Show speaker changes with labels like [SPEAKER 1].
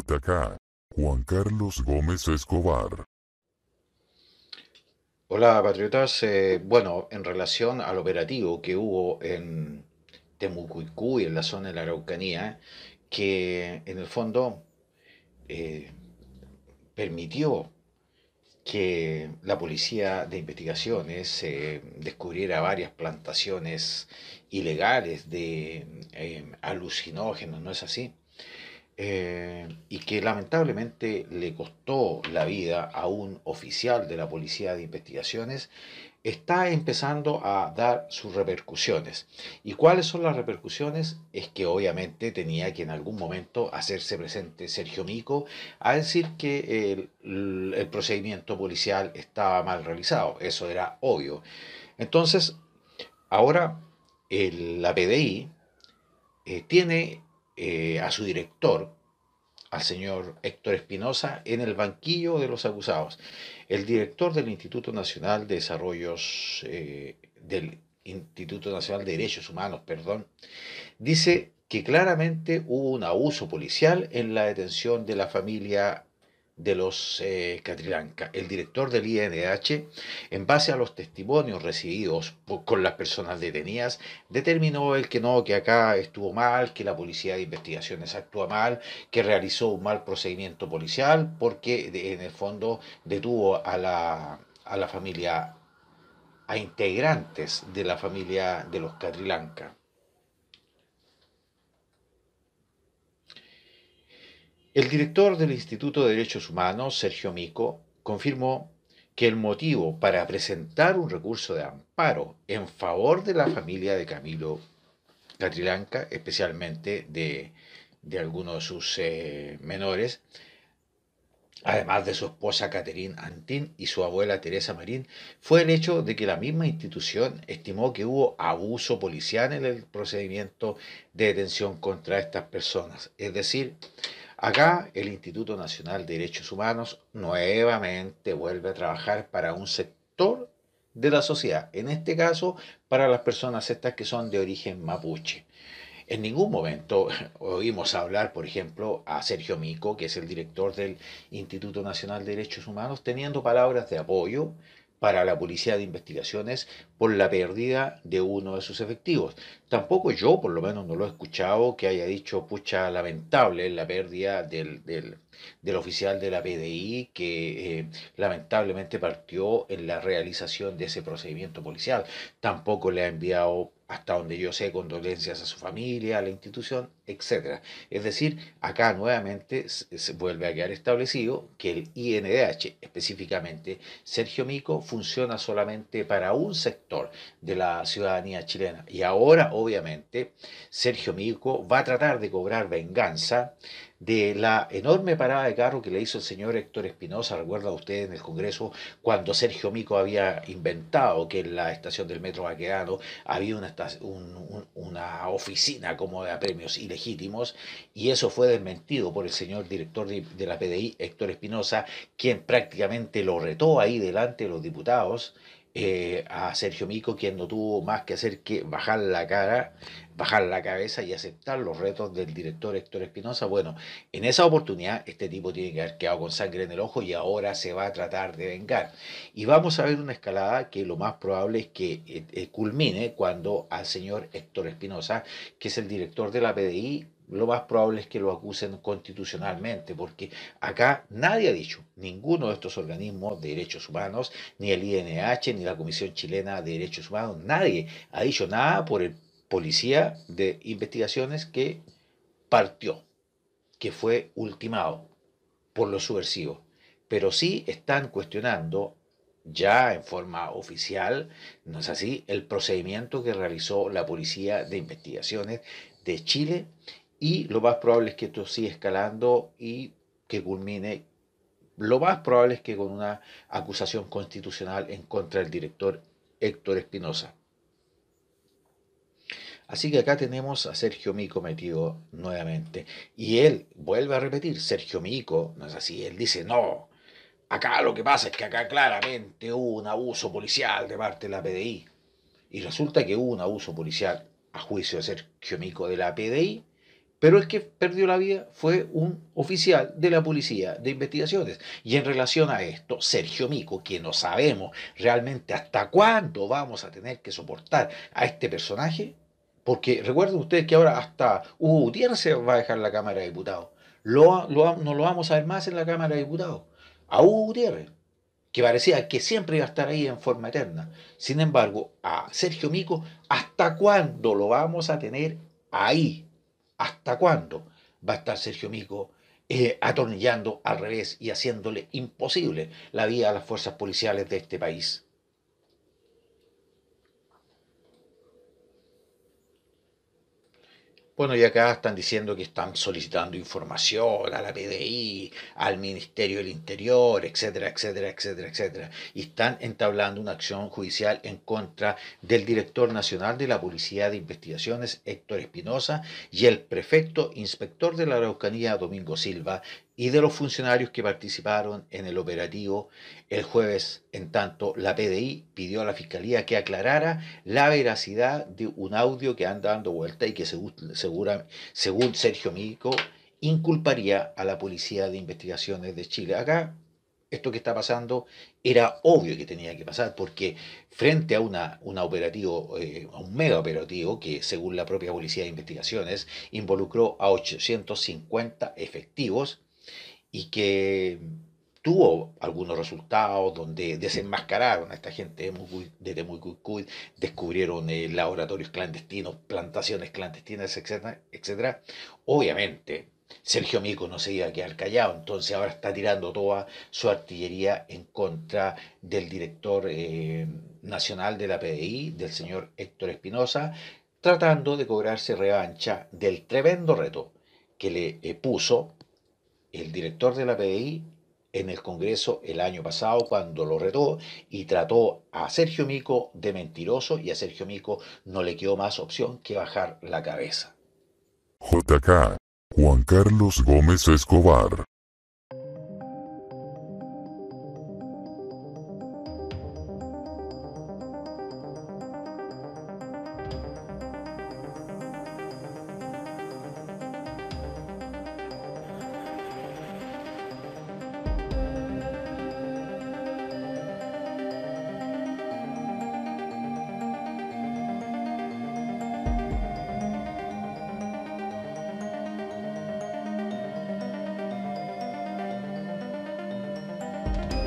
[SPEAKER 1] JK. Juan Carlos Gómez Escobar. Hola, patriotas. Eh, bueno, en relación al operativo que hubo en Temucuicú y en la zona de la Araucanía, que en el fondo eh, permitió que la policía de investigaciones eh, descubriera varias plantaciones ilegales de alucinógenos, ¿no es así? Eh, y que lamentablemente le costó la vida a un oficial de la Policía de Investigaciones, está empezando a dar sus repercusiones. ¿Y cuáles son las repercusiones? Es que obviamente tenía que en algún momento hacerse presente Sergio Mico a decir que el, procedimiento policial estaba mal realizado. Eso era obvio. Entonces, ahora la PDI eh, tiene eh, a su director, al señor Héctor Espinosa, en el banquillo de los acusados. El director del Instituto Nacional de Desarrollos, eh, del Instituto Nacional de Derechos Humanos, perdón, dice que claramente hubo un abuso policial en la detención de la familia de los eh, Catrilanca, el director del INH en base a los testimonios recibidos con las personas detenidas, determinó el que no, que acá estuvo mal, que la policía de investigaciones actúa mal, que realizó un mal procedimiento policial, porque en el fondo detuvo a la, a la familia, a integrantes de la familia de los Catrilanca. El director del Instituto de Derechos Humanos, Sergio Mico, confirmó que el motivo para presentar un recurso de amparo en favor de la familia de Camilo Catrilanca, especialmente de, algunos de sus eh, menores, además de su esposa Caterine Antín y su abuela Teresa Marín, fue el hecho de que la misma institución estimó que hubo abuso policial en el procedimiento de detención contra estas personas. Es decir, Acá el Instituto Nacional de Derechos Humanos nuevamente vuelve a trabajar para un sector de la sociedad, en este caso para las personas estas que son de origen mapuche. En ningún momento oímos hablar, por ejemplo, a Sergio Mico, que es el director del Instituto Nacional de Derechos Humanos, teniendo palabras de apoyo para la Policía de Investigaciones por la pérdida de uno de sus efectivos. Tampoco yo, por lo menos, no lo he escuchado que haya dicho, pucha, lamentable la pérdida del, oficial de la PDI que eh, lamentablemente partió en la realización de ese procedimiento policial. Tampoco le ha enviado hasta donde yo sé, condolencias a su familia, a la institución, etc. Es decir, acá nuevamente se vuelve a quedar establecido que el INDH, específicamente Sergio Mico, funciona solamente para un sector de la ciudadanía chilena. Y ahora, obviamente, Sergio Mico va a tratar de cobrar venganza de la enorme parada de carro que le hizo el señor Héctor Espinosa, recuerda usted en el Congreso, cuando Sergio Mico había inventado que en la estación del Metro vaqueano había una, una oficina como de premios ilegítimos, y eso fue desmentido por el señor director de, la PDI, Héctor Espinosa, quien prácticamente lo retó ahí delante de los diputados. Eh, a Sergio Mico, quien no tuvo más que hacer que bajar la cara bajar la cabeza y aceptar los retos del director Héctor Espinosa. Bueno, en esa oportunidad este tipo tiene que haber quedado con sangre en el ojo y ahora se va a tratar de vengar. Y vamos a ver una escalada que lo más probable es que eh, eh, culmine cuando al señor Héctor Espinosa, que es el director de la PDI, lo más probable es que lo acusen constitucionalmente, porque acá nadie ha dicho, ninguno de estos organismos de derechos humanos, ni el INH, ni la Comisión Chilena de Derechos Humanos, nadie ha dicho nada por el policía de investigaciones que partió, que fue ultimado por los subversivos. Pero sí están cuestionando ya en forma oficial, no es así, el procedimiento que realizó la Policía de Investigaciones de Chile y lo más probable es que esto siga escalando y que culmine, lo más probable es que con una acusación constitucional en contra del director Héctor Espinosa. Así que acá tenemos a Sergio Mico metido nuevamente. Y él vuelve a repetir, Sergio Mico, no es así, él dice, no, acá lo que pasa es que acá claramente hubo un abuso policial de parte de la PDI. Y resulta que hubo un abuso policial a juicio de Sergio Mico de la PDI, pero es que perdió la vida fue un oficial de la Policía de Investigaciones. Y en relación a esto, Sergio Mico, que no sabemos realmente hasta cuándo vamos a tener que soportar a este personaje, porque recuerden ustedes que ahora hasta Hugo Gutiérrez va a dejar la Cámara de Diputados. no lo vamos a ver más en la Cámara de Diputados. A Hugo que parecía que siempre iba a estar ahí en forma eterna. Sin embargo, a Sergio Mico, ¿hasta cuándo lo vamos a tener ahí? ¿Hasta cuándo va a estar Sergio Mico eh, atornillando al revés y haciéndole imposible la vida a las fuerzas policiales de este país? Bueno, y acá están diciendo que están solicitando información a la PDI, al Ministerio del Interior, etcétera, etcétera, etcétera, etcétera. Y están entablando una acción judicial en contra del director nacional de la Policía de Investigaciones, Héctor Espinosa, y el prefecto inspector de la Araucanía, Domingo Silva, y de los funcionarios que participaron en el operativo el jueves. En tanto, la PDI pidió a la Fiscalía que aclarara la veracidad de un audio que anda dando vuelta y que según, según Sergio Mico inculparía a la Policía de Investigaciones de Chile. Acá esto que está pasando era obvio que tenía que pasar, porque frente a una, un operativo, eh, a un mega operativo que, según la propia Policía de Investigaciones, involucró a 850 efectivos, y que tuvo algunos resultados donde desenmascararon a esta gente de muy descubrieron eh, laboratorios clandestinos, plantaciones clandestinas, etcétera, etcétera. Obviamente, Sergio Mico no se iba a quedar callado, entonces ahora está tirando toda su artillería en contra del director eh, nacional de la PDI, del señor Héctor Espinosa, tratando de cobrarse revancha del tremendo reto que le eh, puso el director de la PDI en el Congreso el año pasado cuando lo retó y trató a Sergio Mico de mentiroso y a Sergio Mico no le quedó más opción que bajar la cabeza. JK, Juan Carlos Gómez Escobar. Thank you.